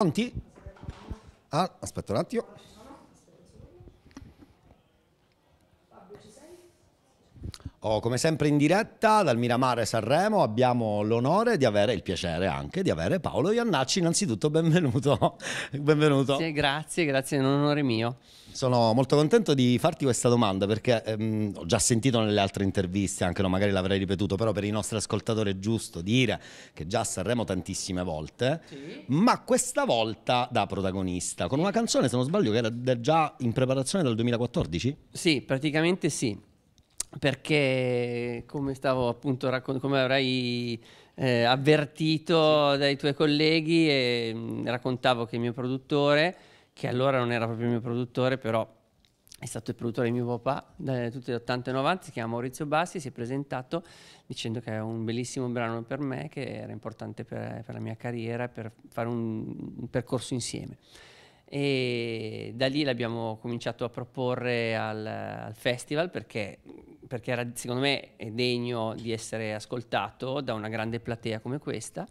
Pronti? Ah, aspetta un attimo. Oh, come sempre in diretta dal Miramare Sanremo abbiamo l'onore di avere il piacere anche di avere Paolo Iannacci. Innanzitutto benvenuto. benvenuto. Sì, grazie, grazie, è un onore mio. Sono molto contento di farti questa domanda perché ehm, ho già sentito nelle altre interviste, anche no, magari l'avrei ripetuto, però per i nostri ascoltatori è giusto dire che già Sanremo tantissime volte, sì. ma questa volta da protagonista, con una canzone, se non sbaglio, che era già in preparazione dal 2014? Sì, praticamente sì perché come stavo appunto raccon- come avrai eh, avvertito dai tuoi colleghi e mh, mm, raccontavo che il mio produttore che allora non era proprio il mio produttore però è stato il produttore di mio papà da tutti gli 80 e 90 si chiama Maurizio Bassi si è presentato dicendo che è un bellissimo brano per me che era importante per, per la mia carriera per fare un, un percorso insieme e da lì l'abbiamo cominciato a proporre al, al, festival perché perché era secondo me è degno di essere ascoltato da una grande platea come questa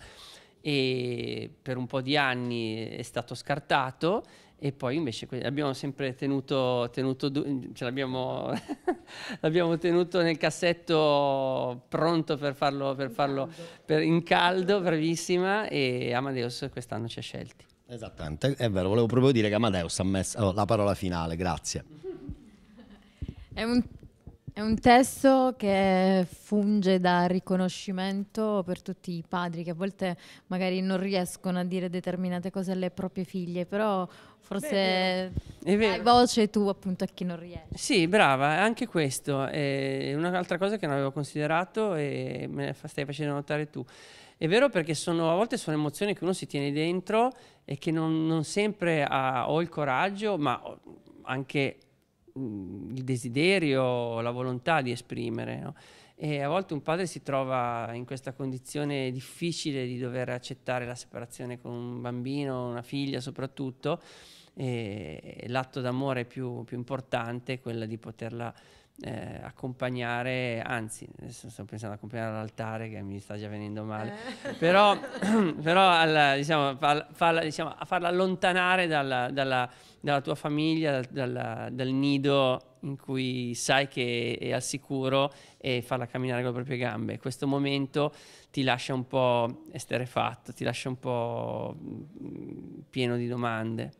e per un po' di anni è stato scartato e poi invece abbiamo sempre tenuto, tenuto ce l'abbiamo, l'abbiamo, tenuto nel cassetto pronto per farlo, per in, farlo caldo. Per, in caldo, bravissima e Amadeus quest'anno ci ha scelti. Esattamente, è vero, volevo proprio dire che Amadeus ha messo oh, la parola finale, grazie. È un è un testo che funge da riconoscimento per tutti i padri che a volte magari non riescono a dire determinate cose alle proprie figlie, però forse hai voce tu appunto a chi non riesce. Sì, brava, anche questo è un'altra cosa che non avevo considerato e me la stai facendo notare tu. È vero perché sono, a volte sono emozioni che uno si tiene dentro e che non, non sempre ha, ho il coraggio, ma anche Mm, il desiderio, la volontà di esprimere. No? E a volte un padre si trova in questa condizione difficile di dover accettare la separazione con un bambino, una figlia soprattutto, e l'atto d'amore più, più importante è quello di poterla eh, accompagnare, anzi, adesso sto pensando ad accompagnare l'altare che mi sta già venendo male, eh. però, però alla, diciamo, farla, farla, diciamo, farla allontanare dalla, dalla, dalla tua famiglia, dal, dal nido in cui sai che è al sicuro e farla camminare con le proprie gambe. Questo momento ti lascia un po' esterefatto, ti lascia un po' mm, pieno di domande.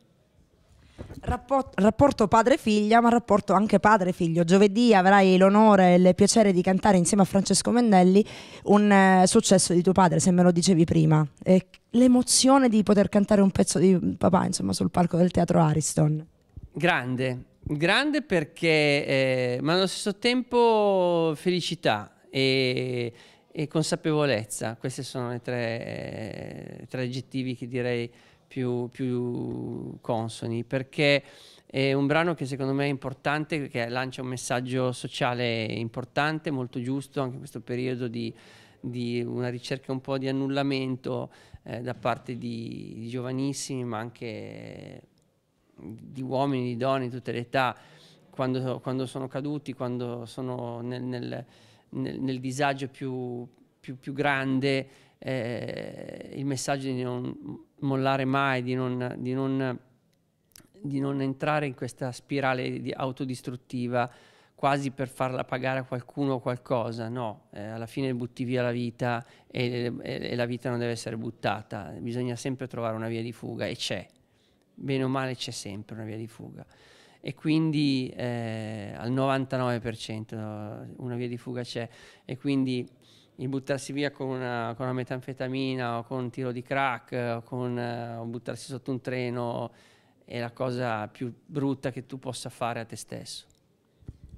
Rapporto, padre-figlia, ma rapporto anche padre-figlio. Giovedì avrai l'onore e il piacere di cantare insieme a Francesco Mendelli un eh, successo di tuo padre, se me lo dicevi prima. E l'emozione di poter cantare un pezzo di papà, insomma, sul palco del teatro Ariston. Grande, grande perché, eh, ma allo stesso tempo felicità e, e consapevolezza. Questi sono i tre, eh, tre aggettivi che direi più, più consoni perché è un brano che secondo me è importante perché lancia un messaggio sociale importante, molto giusto anche in questo periodo di, di una ricerca un po' di annullamento eh, da parte di, di, giovanissimi ma anche di uomini, di donne di tutte le età quando, quando sono caduti, quando sono nel, nel, nel, nel disagio più, più, più grande eh, il messaggio di non mollare mai, di non, di non, di non entrare in questa spirale autodistruttiva quasi per farla pagare a qualcuno o qualcosa, no, eh, alla fine butti via la vita e, e, e, la vita non deve essere buttata, bisogna sempre trovare una via di fuga e c'è, bene o male c'è sempre una via di fuga e quindi eh, al 99% una via di fuga c'è e quindi il buttarsi via con una, con una, metanfetamina o con un tiro di crack eh, o con eh, buttarsi sotto un treno è la cosa più brutta che tu possa fare a te stesso.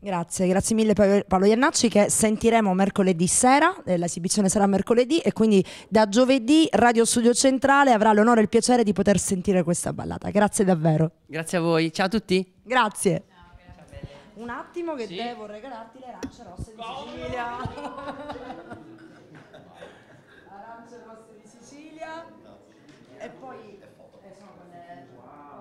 Grazie, grazie mille Paolo Iannacci che sentiremo mercoledì sera, eh, l'esibizione sarà mercoledì e quindi da giovedì Radio Studio Centrale avrà l'onore e il piacere di poter sentire questa ballata. Grazie davvero. Grazie a voi, ciao a tutti. Grazie un attimo che sì. devo regalarti le arance rosse di Sicilia. arance rosse di Sicilia. E poi... E eh, sono quelle... Wow.